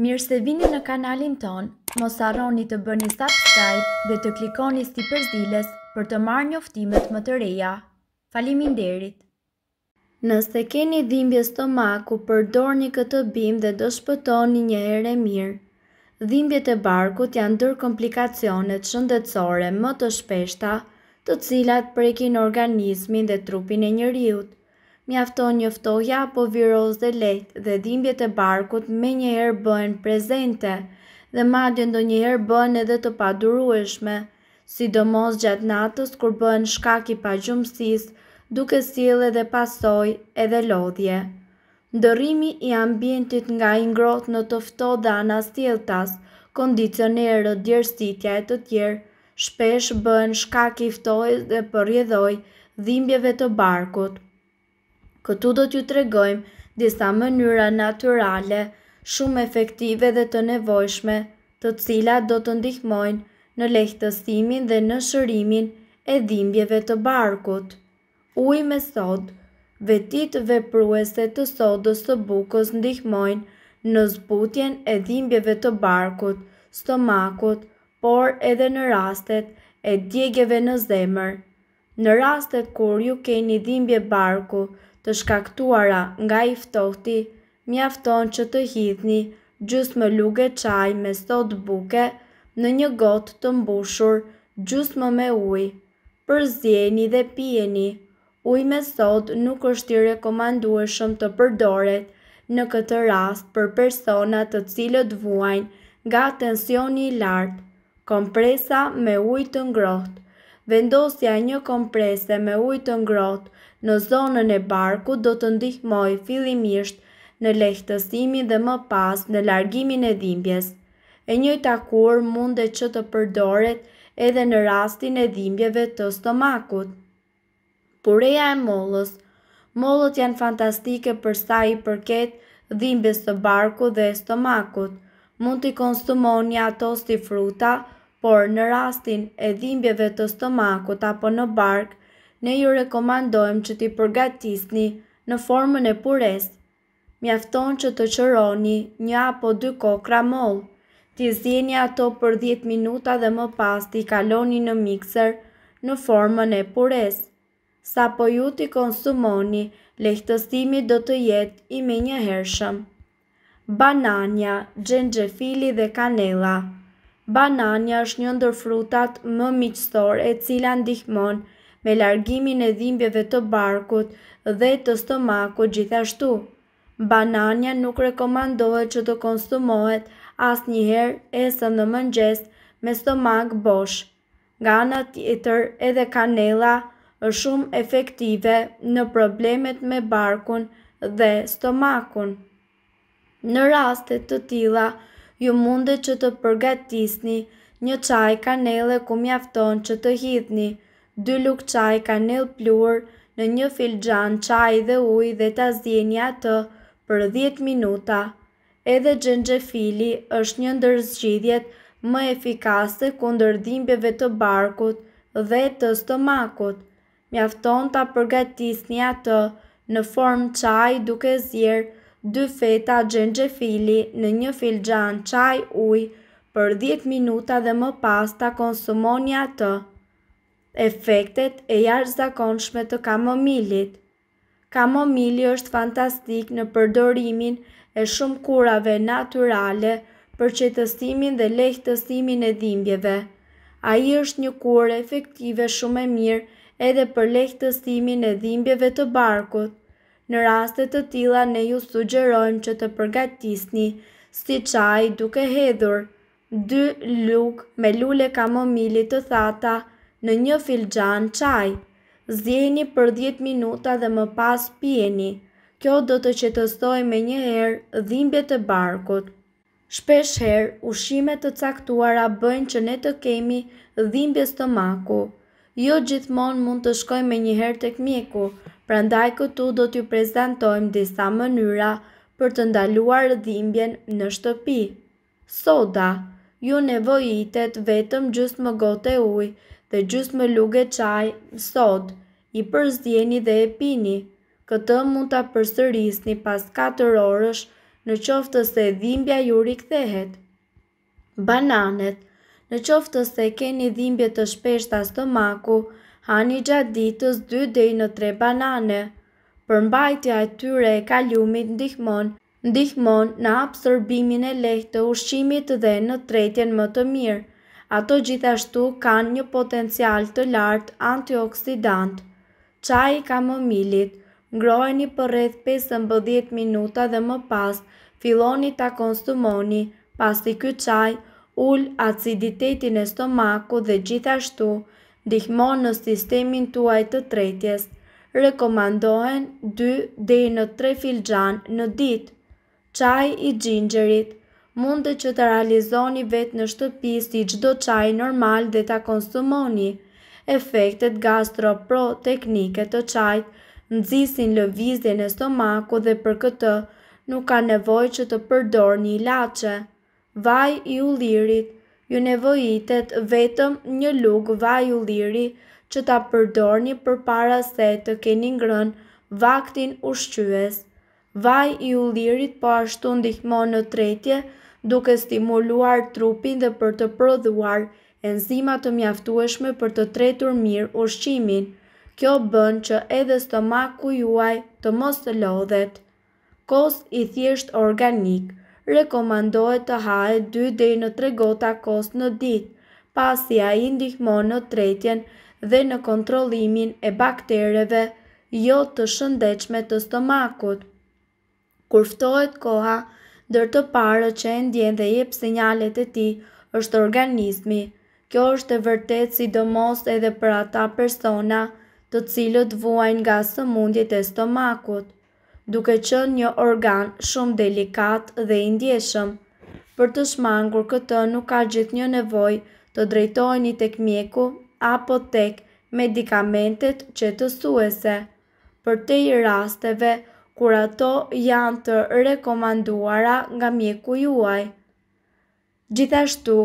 Mirë se vini në kanalin ton, mos arroni të bëni subscribe dhe të klikoni si përzilës për të marrë njoftimet më të reja. Falimin derit! Nëse keni dhimbje stomaku, përdorni këtë bim dhe do shpëtoni një ere mirë. Dhimbje të barkut janë dërë komplikacionet shëndetsore më të shpeshta të cilat prekin organismin dhe trupin e njëriut mjafton një ftoja apo viroz dhe lejt dhe dhimbjet e barkut me njëherë bëhen prezente dhe madje ndonjëherë bëhen edhe të padurueshme, sidomos gjatë natës kur bëhen shkaki pa gjumësis, duke sile dhe pasoj edhe lodhje. Ndërimi i ambientit nga i në të fto dhe anastiltas, kondicionerët djërstitja e të tjerë, shpesh bëhen shkaki ftoj dhe përjedhoj dhimbjeve të barkut. Këtu do t'ju tregojmë disa mënyra naturale, shumë efektive dhe të nevojshme, të cilat do të ndihmojnë në lehtësimin dhe në shërimin e dhimbjeve të barkut. Uj me sod, vetit vepruese të sodës të bukës ndihmojnë në zbutjen e dhimbjeve të barkut, stomakut, por edhe në rastet e djegjeve në zemër. Në rastet kur ju keni dhimbje barku, të shkaktuara nga i ftohti, mjafton që të hithni gjusë më luge qaj me sot buke në një gotë të mbushur gjusë më me uj. Përzjeni dhe pjeni, uj me sot nuk është i rekomandueshëm të përdoret në këtë rast për personat të cilët vuajnë nga tensioni lartë, kompresa me uj të ngrohtë. Vendosja e një komprese me ujë të ngrohtë në zonën e barkut do të ndihmojë fillimisht në lehtësimin dhe më pas në largimin e dhimbjes. E njëjta kur mund të të përdoret edhe në rastin e dhimbjeve të stomakut. Pureja e mollës. Mollët janë fantastike për sa i përket dhimbjes së barkut dhe stomakut. Mund të konsumoni ato si fruta, por në rastin e dhimbjeve të stomakut apo në bark, ne ju rekomandojmë që t'i përgatisni në formën e pures. Mjafton që të qëroni një apo dy kokra mol, t'i zjeni ato për 10 minuta dhe më pas t'i kaloni në mikser në formën e pures. Sa po ju t'i konsumoni, lehtësimi do të jetë i me një hershëm. Banania, gjengjefili dhe kanela – banania është një ndër frutat më miqësor e cila ndihmon me largimin e dhimbjeve të barkut dhe të stomakut gjithashtu. Banania nuk rekomandohet që të konsumohet asë njëherë e së në mëngjes me stomak bosh. Nga në tjetër edhe kanela është shumë efektive në problemet me barkun dhe stomakun. Në rastet të tila, ju mundet që të përgatisni një qaj kanele ku mjafton që të hidhni dy luk qaj kanel pluhur në një filxan qaj dhe uj dhe të zjeni atë për 10 minuta. Edhe fili është një ndërzgjidjet më efikase kundër dhimbjeve të barkut dhe të stomakut. Mjafton të përgatisni atë në form qaj duke zjerë dy feta fili në një filxhan çaj ujë për 10 minuta dhe më pas ta konsumoni atë. Efektet e jashtëzakonshme të kamomilit. Kamomili është fantastik në përdorimin e shumë kurave naturale për qetësimin dhe lehtësimin e dhimbjeve. A i është një kurë efektive shumë e mirë edhe për lehtësimin e dhimbjeve të barkut. Në rastet të tila ne ju sugjerojmë që të përgatisni si qaj duke hedhur, dy luk me lule kamomili të thata në një filxan qaj. Zjeni për 10 minuta dhe më pas pjeni. Kjo do të qetësoj me një herë dhimbje të barkut. Shpesh herë ushimet të caktuara bëjnë që ne të kemi dhimbje stomaku. Jo gjithmonë mund të shkoj me një herë tek mjeku, Prandaj këtu do t'ju prezentojmë disa mënyra për të ndaluar dhimbjen në shtëpi. Soda, ju nevojitet vetëm gjysë më gote ujë dhe gjysë më luge qaj, sod, i përzdjeni dhe e pini. Këtë mund të përsërisni pas 4 orësh në qoftë se dhimbja ju rikthehet. Bananet, në qoftë se keni dhimbje të shpeshta stomaku, hani gjatë ditës 2 dhe në 3 banane. Përmbajtja e tyre e kaliumit ndihmon, ndihmon në absorbimin e lehtë të ushqimit dhe në tretjen më të mirë. Ato gjithashtu kanë një potencial të lartë antioksidant. Qaj i kamomilit, ngrojni për rreth 5-10 minuta dhe më pas, filoni ta konsumoni, pas i ky qaj, ull aciditetin e stomaku dhe gjithashtu, Dihmon në sistemin tuaj të tretjes. Rekomandohen 2 dhe në 3 filxan në dit. Qaj i mund të që të realizoni vetë në shtëpi si gjdo qaj normal dhe të konsumoni. Efektet gastro-pro-teknike të qajt nëzisin lëvizje në stomaku dhe për këtë nuk ka nevoj që të përdor një lache. Vaj i ullirit ju nevojitet vetëm një lukë u liri që ta përdorni për para se të keni ngrën vaktin ushqyës. Vaj i u lirit po ashtu ndihmon në tretje duke stimuluar trupin dhe për të prodhuar enzimat të mjaftueshme për të tretur mirë ushqimin. Kjo bën që edhe stomaku juaj të mos të lodhet. Kos i thjesht organikë rekomandohet të hajë 2-3 në gota kost në dit, pasi a i ndihmon në tretjen dhe në kontrolimin e baktereve jo të shëndechme të stomakut. Kurftohet koha, dërë të parë që e ndjen dhe jep sinjalet e ti është organizmi. Kjo është e vërtet si do mos edhe për ata persona të cilët vuajnë nga së mundjet e stomakut duke qënë një organ shumë delikat dhe indjeshëm. Për të shmangur këtë nuk ka gjithë një nevoj të drejtojni tek mjeku apo tek medikamentet që të suese. Për te i rasteve, kur ato janë të rekomanduara nga mjeku juaj. Gjithashtu,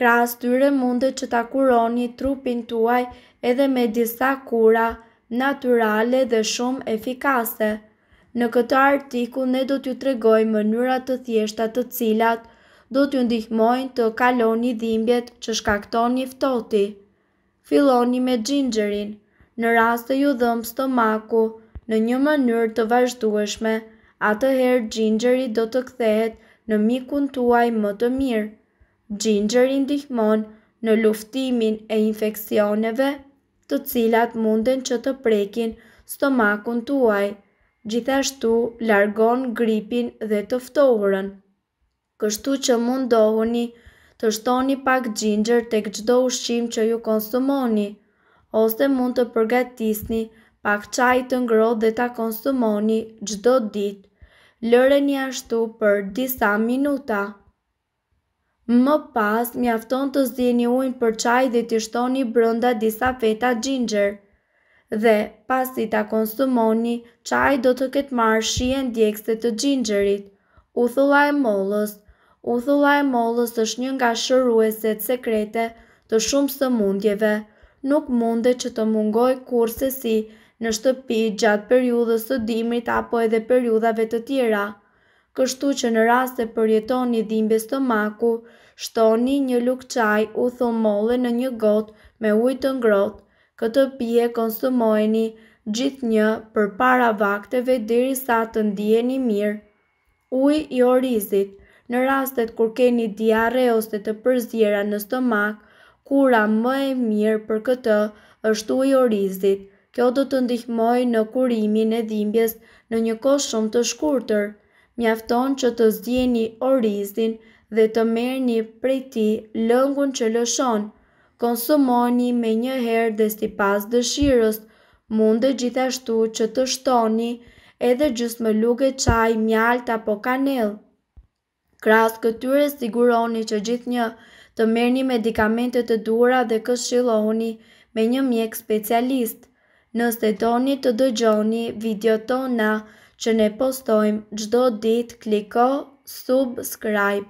kras tyre mundet që ta kuroni trupin tuaj edhe me disa kura naturale dhe shumë efikase. Në këtë artikull ne do t'ju tregoj mënyra të thjeshta të cilat do t'ju ndihmojnë të kaloni dhimbjet që shkakton një ftohti. Filloni me gingerin. Në rast të ju dhëm stomaku në një mënyrë të vazhdueshme, atëherë gingeri do të kthehet në mikun tuaj më të mirë. Gingeri ndihmon në luftimin e infeksioneve, të cilat munden që të prekin stomakun tuaj gjithashtu largon gripin dhe të ftohurën. Kështu që mundohuni të shtoni pak gjinger të gjdo ushqim që ju konsumoni, ose mund të përgatisni pak qaj të ngro dhe të konsumoni gjdo dit, lëre një ashtu për disa minuta. Më pas, mjafton të zdi një ujnë për qaj dhe të shtoni brënda disa feta gjingerë dhe pasi ta konsumoni, qaj do të këtë marë shien djekste të gjingjerit. Uthulla e mollës Uthulla e mollës është një nga shërueset sekrete të shumë së mundjeve. Nuk munde që të mungoj kurse si në shtëpi gjatë periudhës të dimrit apo edhe periudhave të tjera. Kështu që në rast përjetoni përjeton një dhimbje stomaku, shtoni një lukë qaj u thomole në një gotë me ujtë ngrotë këtë pije konsumojni gjithë një për para vakteve diri sa të ndjeni mirë. Uj i orizit, në rastet kur keni diare ose të përzjera në stomak, kura më e mirë për këtë është uj i orizit. Kjo do të ndihmoj në kurimin e dhimbjes në një kohë shumë të shkurtër. Mjafton që të zdjeni orizin dhe të merë një prej lëngun që lëshonë, konsumoni me një herë dhe si pas dëshirës, mundë gjithashtu që të shtoni edhe gjusë me luke qaj, mjalt apo kanel. Kras këtyre siguroni që gjithë një të mërë një medikamentet të dura dhe këshilohoni me një mjek specialist. Nëse toni të dëgjoni video tona që ne postojmë gjdo dit kliko subscribe.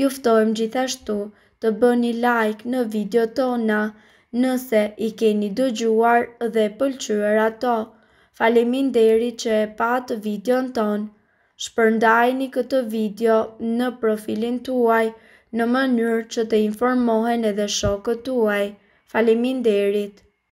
Juftojmë gjithashtu të bëni like në video tona nëse i keni dëgjuar dhe pëlqyër ato. Falemin deri që e patë video në tonë, shpërndajni këtë video në profilin tuaj në mënyrë që të informohen edhe shokët tuaj. Falemin derit.